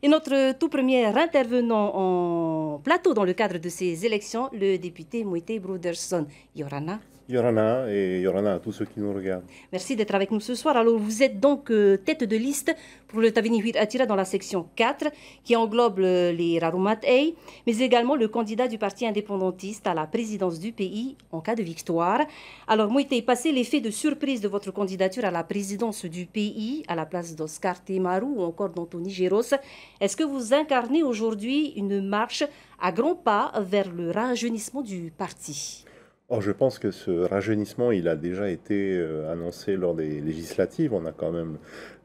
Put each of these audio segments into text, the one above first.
Et notre tout premier intervenant en plateau dans le cadre de ces élections, le député Moïté Bruderson. Yorana, Yorana et Yorana à tous ceux qui nous regardent. Merci d'être avec nous ce soir. Alors, vous êtes donc euh, tête de liste pour le Tavini Huit Atira dans la section 4, qui englobe euh, les Rarumatei, mais également le candidat du parti indépendantiste à la présidence du pays en cas de victoire. Alors, Mouite, était passé l'effet de surprise de votre candidature à la présidence du pays, à la place d'Oscar Temaru ou encore d'Anthony Géros. Est-ce que vous incarnez aujourd'hui une marche à grands pas vers le rajeunissement du parti Or, je pense que ce rajeunissement, il a déjà été euh, annoncé lors des législatives. On a quand même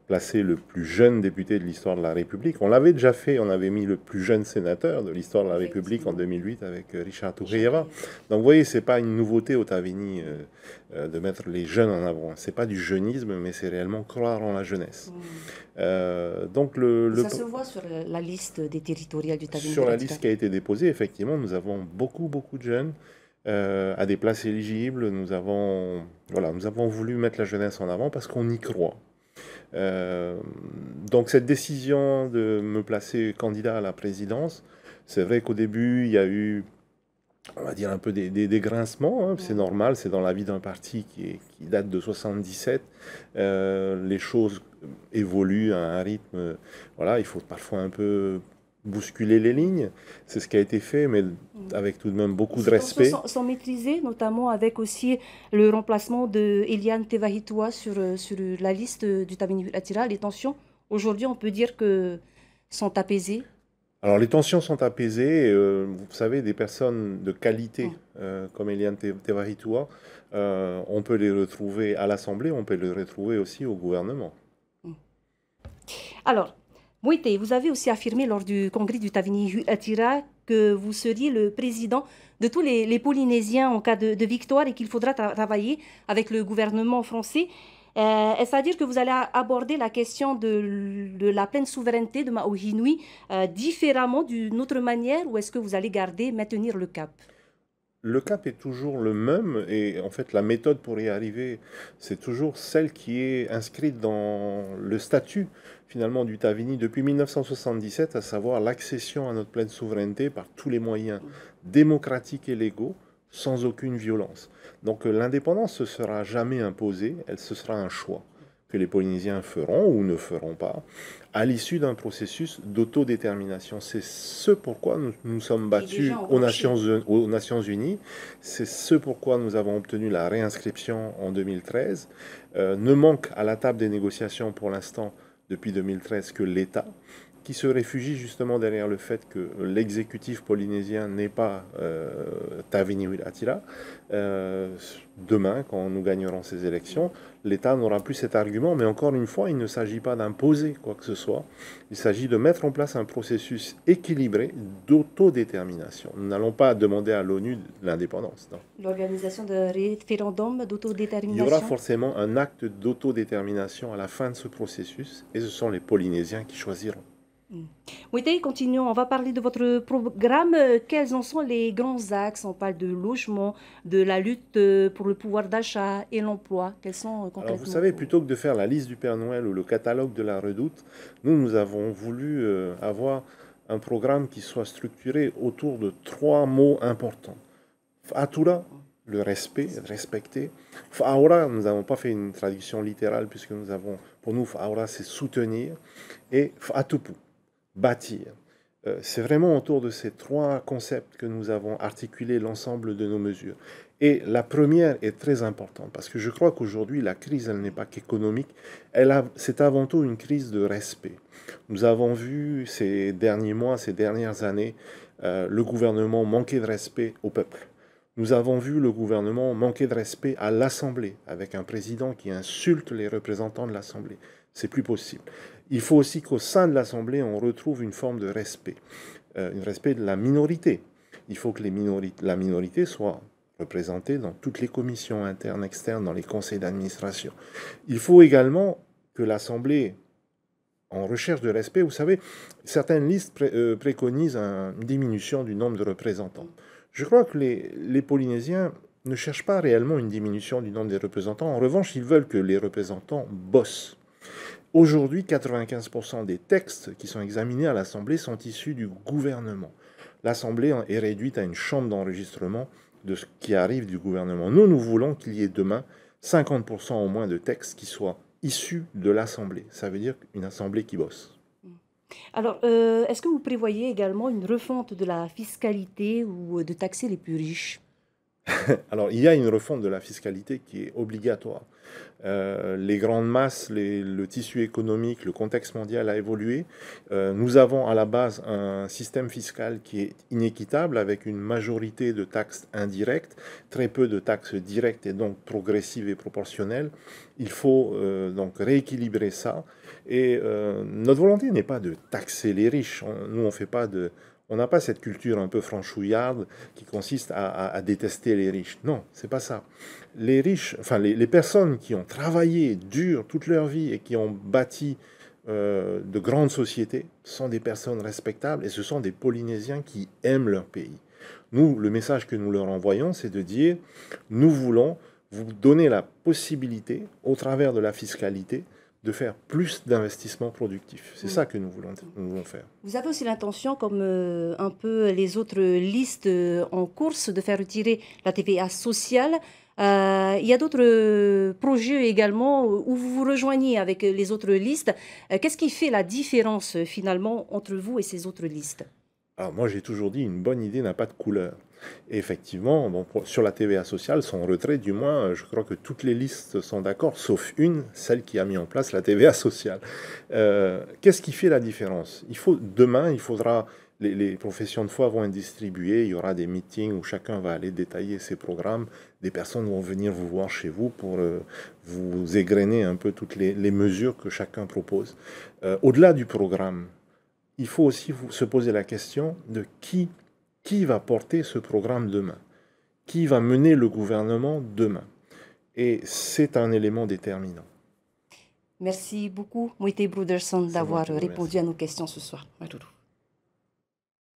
placé le plus jeune député de l'histoire de la République. On l'avait déjà fait, on avait mis le plus jeune sénateur de l'histoire de la République en 2008 avec euh, Richard Tourriera. Donc vous voyez, ce n'est pas une nouveauté au Tavini euh, de mettre les jeunes en avant. Ce n'est pas du jeunisme, mais c'est réellement croire en la jeunesse. donc le, Ça se voit sur la liste des territoriales du Tavini. Sur la liste qui a été déposée, effectivement, nous avons beaucoup, beaucoup de jeunes. Euh, à des places éligibles. Nous avons, voilà, nous avons voulu mettre la jeunesse en avant parce qu'on y croit. Euh, donc cette décision de me placer candidat à la présidence, c'est vrai qu'au début, il y a eu, on va dire, un peu des, des, grincements. Hein. C'est normal, c'est dans la vie d'un parti qui, qui, date de 77. Euh, les choses évoluent à un rythme, voilà, il faut parfois un peu bousculer les lignes. C'est ce qui a été fait, mais avec tout de même beaucoup de respect. Sans sont maîtrisés, notamment avec aussi le remplacement de Eliane Tevahitoua sur, euh, sur la liste euh, du Tamini Atira. Les tensions, aujourd'hui, on peut dire que sont apaisées. Alors les tensions sont apaisées. Euh, vous savez, des personnes de qualité comme Eliane Tevahitoua, on peut les retrouver à l'Assemblée, on peut les retrouver aussi au gouvernement. Mm. Alors, Mouite, vous avez aussi affirmé lors du congrès du Tavini Atira que vous seriez le président de tous les, Polynésiens en cas de, victoire et qu'il faudra travailler avec le gouvernement français. Euh, est-ce à dire que vous allez aborder la question de, la pleine souveraineté de Maohinui euh, différemment d'une autre manière ou est-ce que vous allez garder, maintenir le cap le cap est toujours le même et en fait la méthode pour y arriver, c'est toujours celle qui est inscrite dans le statut finalement du Tavini depuis 1977, à savoir l'accession à notre pleine souveraineté par tous les moyens démocratiques et légaux sans aucune violence. Donc euh, l'indépendance ne sera jamais imposée, elle ce sera un choix que les Polynésiens feront ou ne feront pas à l'issue d'un processus d'autodétermination. C'est ce pourquoi nous nous sommes battus aux Nations, aux Nations, Unies, c'est ce pourquoi nous avons obtenu la réinscription en 2013. Euh, ne manque à la table des négociations pour l'instant depuis 2013 que l'État qui se réfugie justement derrière le fait que l'exécutif polynésien n'est pas euh, Tavini euh, demain, quand nous gagnerons ces élections, l'État n'aura plus cet argument, mais encore une fois, il ne s'agit pas d'imposer quoi que ce soit, il s'agit de mettre en place un processus équilibré d'autodétermination. Nous n'allons pas demander à l'ONU l'indépendance. L'organisation de référendum d'autodétermination Il y aura forcément un acte d'autodétermination à la fin de ce processus, et ce sont les Polynésiens qui choisiront. Mm. oui continuons. On va parler de votre programme. Quels en sont les grands axes On parle de logement, de la lutte euh, pour le pouvoir d'achat et l'emploi. Quels sont euh, vous savez, plutôt que de faire la liste du Père Noël ou le catalogue de la redoute, nous, nous avons voulu euh, avoir un programme qui soit structuré autour de trois mots importants. Fatoula, le respect, respecter. Faura, nous n'avons pas fait une traduction littérale puisque nous avons, pour nous, Faura, c'est soutenir. Et Fa'atupu, bâtir. Euh, c'est vraiment autour de ces trois concepts que nous avons articulé l'ensemble de nos mesures. Et la première est très importante parce que je crois qu'aujourd'hui, la crise, elle n'est pas qu'économique, c'est avant tout une crise de respect. Nous avons vu ces derniers mois, ces dernières années, euh, le gouvernement manquer de respect au peuple. Nous avons vu le gouvernement manquer de respect à l'Assemblée, avec un président qui insulte les représentants de l'Assemblée. C'est plus possible. Il faut aussi qu'au sein de l'Assemblée, on retrouve une forme de respect, euh, un respect de la minorité. Il faut que les la minorité soit représentée dans toutes les commissions internes, externes, dans les conseils d'administration. Il faut également que l'Assemblée, en recherche de respect, vous savez, certaines listes euh, préconisent une diminution du nombre de représentants. Je crois que les, les Polynésiens ne cherchent pas réellement une diminution du nombre des représentants. En revanche, ils veulent que les représentants bossent Aujourd'hui, 95% des textes qui sont examinés à l'Assemblée sont issus du gouvernement. L'Assemblée est réduite à une chambre d'enregistrement de ce qui arrive du gouvernement. Nous, nous voulons qu'il y ait demain 50% au moins de textes qui soient issus de l'Assemblée. Ça veut dire une Assemblée qui bosse. Alors, euh, est-ce que vous prévoyez également une refonte de la fiscalité ou de taxer les plus riches Alors, il y a une refonte de la fiscalité qui est obligatoire. Euh, les grandes masses, le tissu économique, le contexte mondial a évolué. Euh, nous avons à la base un système fiscal qui est inéquitable avec une majorité de taxes indirectes, très peu de taxes directes et donc progressives et proportionnelles. Il faut euh, donc rééquilibrer ça. Et notre volonté n'est pas de taxer les riches. nous, on ne fait pas de on n'a pas cette culture un peu franchouillarde qui consiste à, détester les riches. Non, c'est pas ça. Les riches, enfin les, personnes qui ont travaillé dur toute leur vie et qui ont bâti euh, de grandes sociétés sont des personnes respectables et ce sont des Polynésiens qui aiment leur pays. Nous, le message que nous leur envoyons, c'est de dire, nous voulons vous donner la possibilité, au travers de la fiscalité, de faire plus d'investissements productifs. C'est ça que nous voulons, faire. Vous avez aussi l'intention, comme euh, un peu les autres listes euh, en course, de faire retirer la TVA sociale. Euh, il y a d'autres projets également où vous vous rejoignez avec les autres listes. Qu'est-ce qui fait la différence finalement entre vous et ces autres listes Alors ah, moi j'ai toujours dit une bonne idée n'a pas de couleur. Et effectivement, sur la TVA sociale, son retrait, du moins, euh, je crois que toutes les listes sont d'accord, sauf une, celle qui a mis en place la TVA sociale. Euh, qu'est-ce qui fait la différence il faut, Demain, il faudra... Les, professions de foi vont être distribuées, il y aura des meetings où chacun va aller détailler ses programmes, des personnes vont venir vous voir chez vous pour euh, vous égrener un peu toutes les, mesures que chacun propose. Au-delà du programme, il faut aussi se poser la question de qui qui va porter ce programme demain Qui va mener le gouvernement demain Et c'est un élément déterminant. Merci beaucoup, Moïté Bruderson, d'avoir répondu à nos questions ce soir.